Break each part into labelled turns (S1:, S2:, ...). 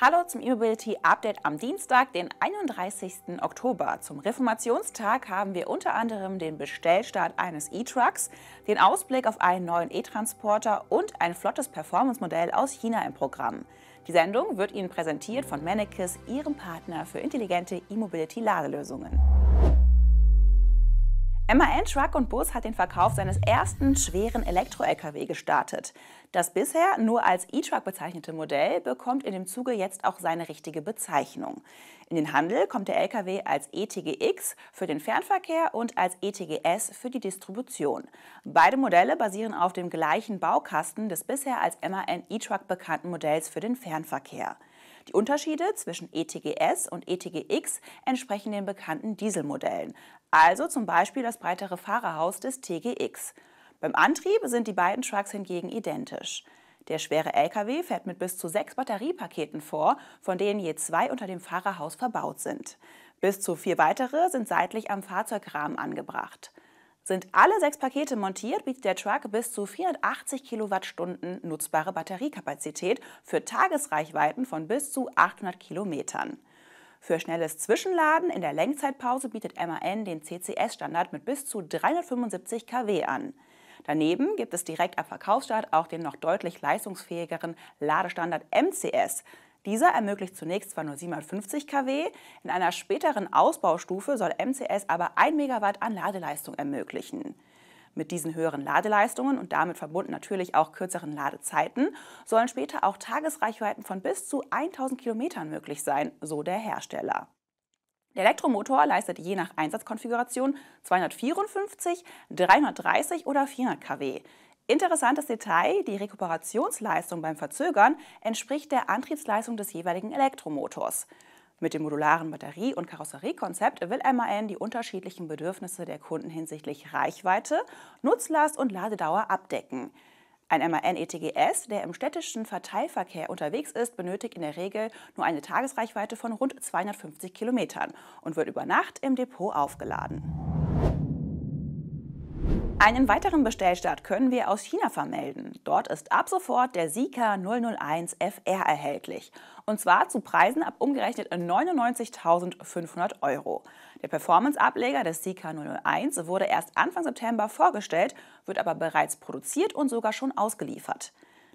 S1: Hallo zum E-Mobility Update am Dienstag, den 31. Oktober. Zum Reformationstag haben wir unter anderem den Bestellstart eines E-Trucks, den Ausblick auf einen neuen E-Transporter und ein flottes Performance-Modell aus China im Programm. Die Sendung wird Ihnen präsentiert von Mannekes, Ihrem Partner für intelligente E-Mobility-Ladelösungen. MAN Truck und Bus hat den Verkauf seines ersten schweren Elektro-Lkw gestartet. Das bisher nur als E-Truck bezeichnete Modell bekommt in dem Zuge jetzt auch seine richtige Bezeichnung. In den Handel kommt der Lkw als ETGX für den Fernverkehr und als ETGS für die Distribution. Beide Modelle basieren auf dem gleichen Baukasten des bisher als MAN E-Truck bekannten Modells für den Fernverkehr. Die Unterschiede zwischen ETGS und ETGX entsprechen den bekannten Dieselmodellen, also zum Beispiel das breitere Fahrerhaus des TGX. Beim Antrieb sind die beiden Trucks hingegen identisch. Der schwere LKW fährt mit bis zu sechs Batteriepaketen vor, von denen je zwei unter dem Fahrerhaus verbaut sind. Bis zu vier weitere sind seitlich am Fahrzeugrahmen angebracht. Sind alle sechs Pakete montiert, bietet der Truck bis zu 480 Kilowattstunden nutzbare Batteriekapazität für Tagesreichweiten von bis zu 800 Kilometern. Für schnelles Zwischenladen in der Lenkzeitpause bietet MAN den CCS-Standard mit bis zu 375 kW an. Daneben gibt es direkt ab Verkaufsstart auch den noch deutlich leistungsfähigeren Ladestandard MCS. Dieser ermöglicht zunächst zwar nur 750 kW, in einer späteren Ausbaustufe soll MCS aber 1 MW an Ladeleistung ermöglichen. Mit diesen höheren Ladeleistungen und damit verbunden natürlich auch kürzeren Ladezeiten sollen später auch Tagesreichweiten von bis zu 1000 km möglich sein, so der Hersteller. Der Elektromotor leistet je nach Einsatzkonfiguration 254, 330 oder 400 kW. Interessantes Detail, die Rekuperationsleistung beim Verzögern entspricht der Antriebsleistung des jeweiligen Elektromotors. Mit dem modularen Batterie- und Karosseriekonzept will MAN die unterschiedlichen Bedürfnisse der Kunden hinsichtlich Reichweite, Nutzlast und Ladedauer abdecken. Ein MAN-ETGS, der im städtischen Verteilverkehr unterwegs ist, benötigt in der Regel nur eine Tagesreichweite von rund 250 Kilometern und wird über Nacht im Depot aufgeladen. Einen weiteren Bestellstart können wir aus China vermelden. Dort ist ab sofort der Sika 001 FR erhältlich. Und zwar zu Preisen ab umgerechnet 99.500 Euro. Der Performance-Ableger des Sika 001 wurde erst Anfang September vorgestellt, wird aber bereits produziert und sogar schon ausgeliefert.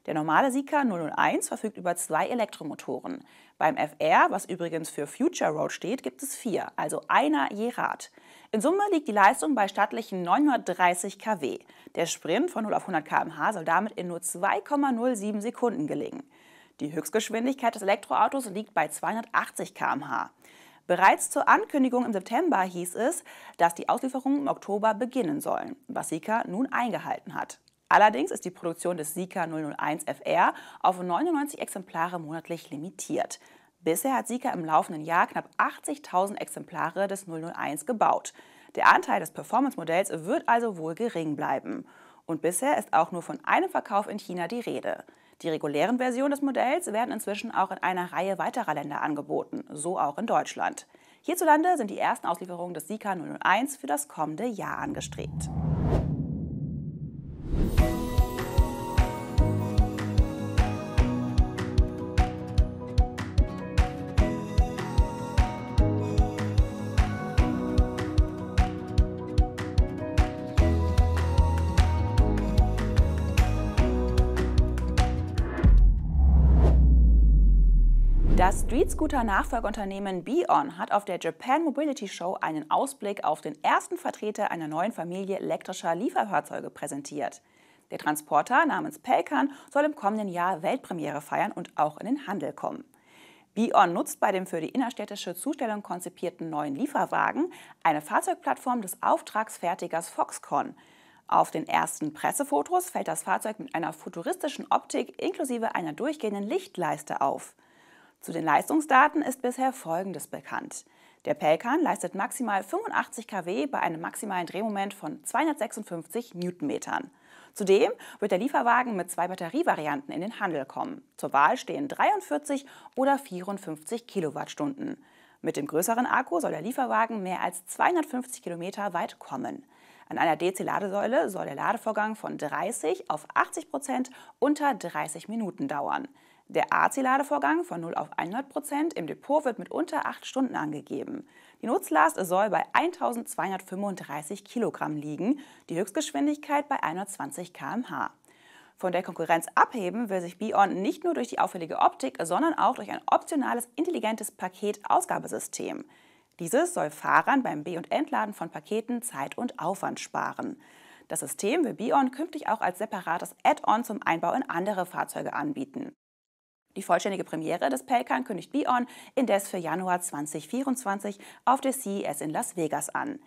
S1: Der normale Sika 001 verfügt über zwei Elektromotoren. Beim FR, was übrigens für Future Road steht, gibt es vier, also einer je Rad. In Summe liegt die Leistung bei stattlichen 930 kW. Der Sprint von 0 auf 100 km/h soll damit in nur 2,07 Sekunden gelingen. Die Höchstgeschwindigkeit des Elektroautos liegt bei 280 km/h. Bereits zur Ankündigung im September hieß es, dass die Auslieferungen im Oktober beginnen sollen, was Sika nun eingehalten hat. Allerdings ist die Produktion des Sika 001 FR auf 99 Exemplare monatlich limitiert. Bisher hat Sika im laufenden Jahr knapp 80.000 Exemplare des 001 gebaut. Der Anteil des Performance-Modells wird also wohl gering bleiben. Und bisher ist auch nur von einem Verkauf in China die Rede. Die regulären Versionen des Modells werden inzwischen auch in einer Reihe weiterer Länder angeboten, so auch in Deutschland. Hierzulande sind die ersten Auslieferungen des Sika 001 für das kommende Jahr angestrebt. Das Street Scooter Nachfolgeunternehmen Beon hat auf der Japan Mobility Show einen Ausblick auf den ersten Vertreter einer neuen Familie elektrischer Lieferfahrzeuge präsentiert. Der Transporter namens Pelkan soll im kommenden Jahr Weltpremiere feiern und auch in den Handel kommen. Bion nutzt bei dem für die innerstädtische Zustellung konzipierten neuen Lieferwagen eine Fahrzeugplattform des Auftragsfertigers Foxconn. Auf den ersten Pressefotos fällt das Fahrzeug mit einer futuristischen Optik inklusive einer durchgehenden Lichtleiste auf. Zu den Leistungsdaten ist bisher Folgendes bekannt. Der Pelkan leistet maximal 85 kW bei einem maximalen Drehmoment von 256 Newtonmetern. Zudem wird der Lieferwagen mit zwei Batterievarianten in den Handel kommen. Zur Wahl stehen 43 oder 54 Kilowattstunden. Mit dem größeren Akku soll der Lieferwagen mehr als 250 Kilometer weit kommen. An einer DC-Ladesäule soll der Ladevorgang von 30 auf 80 Prozent unter 30 Minuten dauern. Der AC-Ladevorgang von 0 auf 100 Prozent im Depot wird mit unter 8 Stunden angegeben. Die Nutzlast soll bei 1235 Kilogramm liegen, die Höchstgeschwindigkeit bei 120 km/h. Von der Konkurrenz abheben will sich Bion nicht nur durch die auffällige Optik, sondern auch durch ein optionales intelligentes Paket-Ausgabesystem. Dieses soll Fahrern beim Be- und Entladen von Paketen Zeit und Aufwand sparen. Das System will Bion künftig auch als separates Add-on zum Einbau in andere Fahrzeuge anbieten. Die vollständige Premiere des Pelkan kündigt Bion indes für Januar 2024 auf der CES in Las Vegas an.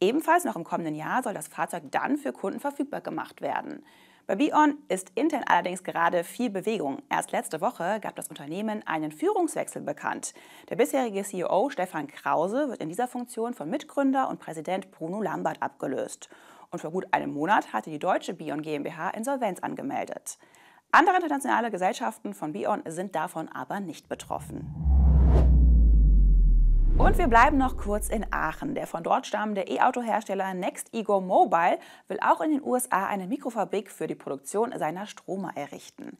S1: Ebenfalls noch im kommenden Jahr soll das Fahrzeug dann für Kunden verfügbar gemacht werden. Bei Bion ist intern allerdings gerade viel Bewegung. Erst letzte Woche gab das Unternehmen einen Führungswechsel bekannt. Der bisherige CEO Stefan Krause wird in dieser Funktion von Mitgründer und Präsident Bruno Lambert abgelöst. Und vor gut einem Monat hatte die deutsche Bion GmbH Insolvenz angemeldet. Andere internationale Gesellschaften von Bion sind davon aber nicht betroffen. Und wir bleiben noch kurz in Aachen. Der von dort stammende E-Auto-Hersteller Next Ego Mobile will auch in den USA eine Mikrofabrik für die Produktion seiner Stromer errichten.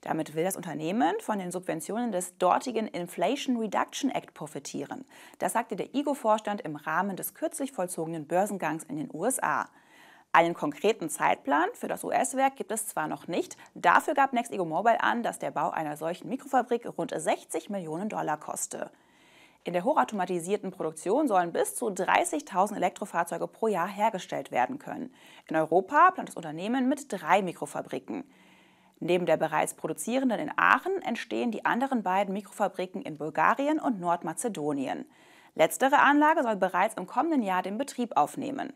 S1: Damit will das Unternehmen von den Subventionen des dortigen Inflation Reduction Act profitieren. Das sagte der ego vorstand im Rahmen des kürzlich vollzogenen Börsengangs in den USA. Einen konkreten Zeitplan für das US-Werk gibt es zwar noch nicht, dafür gab NextEgo Mobile an, dass der Bau einer solchen Mikrofabrik rund 60 Millionen Dollar koste. In der hochautomatisierten Produktion sollen bis zu 30.000 Elektrofahrzeuge pro Jahr hergestellt werden können. In Europa plant das Unternehmen mit drei Mikrofabriken. Neben der bereits produzierenden in Aachen entstehen die anderen beiden Mikrofabriken in Bulgarien und Nordmazedonien. Letztere Anlage soll bereits im kommenden Jahr den Betrieb aufnehmen.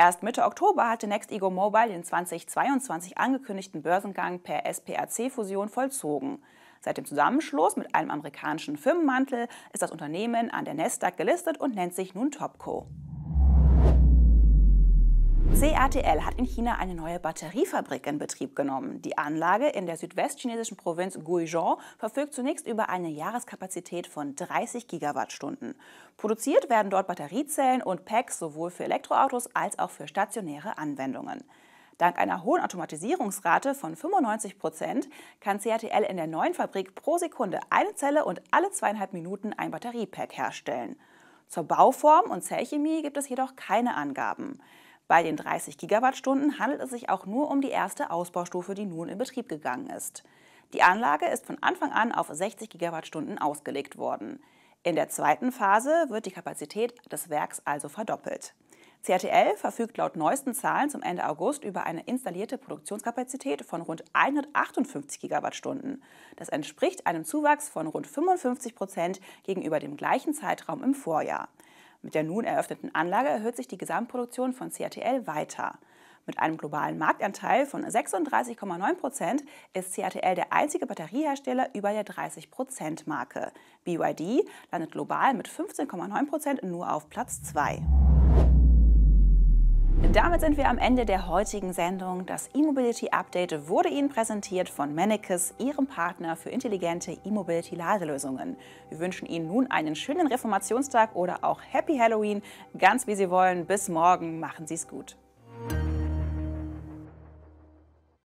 S1: Erst Mitte Oktober hatte NextEgo Mobile den 2022 angekündigten Börsengang per SPAC-Fusion vollzogen. Seit dem Zusammenschluss mit einem amerikanischen Firmenmantel ist das Unternehmen an der Nasdaq gelistet und nennt sich nun Topco. CATL hat in China eine neue Batteriefabrik in Betrieb genommen. Die Anlage in der südwestchinesischen Provinz Guizhou verfügt zunächst über eine Jahreskapazität von 30 Gigawattstunden. Produziert werden dort Batteriezellen und Packs sowohl für Elektroautos als auch für stationäre Anwendungen. Dank einer hohen Automatisierungsrate von 95 Prozent kann CATL in der neuen Fabrik pro Sekunde eine Zelle und alle zweieinhalb Minuten ein Batteriepack herstellen. Zur Bauform und Zellchemie gibt es jedoch keine Angaben. Bei den 30 Gigawattstunden handelt es sich auch nur um die erste Ausbaustufe, die nun in Betrieb gegangen ist. Die Anlage ist von Anfang an auf 60 Gigawattstunden ausgelegt worden. In der zweiten Phase wird die Kapazität des Werks also verdoppelt. CRTL verfügt laut neuesten Zahlen zum Ende August über eine installierte Produktionskapazität von rund 158 Gigawattstunden. Das entspricht einem Zuwachs von rund 55 Prozent gegenüber dem gleichen Zeitraum im Vorjahr. Mit der nun eröffneten Anlage erhöht sich die Gesamtproduktion von CATL weiter. Mit einem globalen Marktanteil von 36,9 Prozent ist CATL der einzige Batteriehersteller über der 30-Prozent-Marke. BYD landet global mit 15,9 Prozent nur auf Platz 2. Damit sind wir am Ende der heutigen Sendung. Das E-Mobility Update wurde Ihnen präsentiert von Mannekes, Ihrem Partner für intelligente E-Mobility-Ladelösungen. Wir wünschen Ihnen nun einen schönen Reformationstag oder auch Happy Halloween, ganz wie Sie wollen. Bis morgen, machen Sie es gut.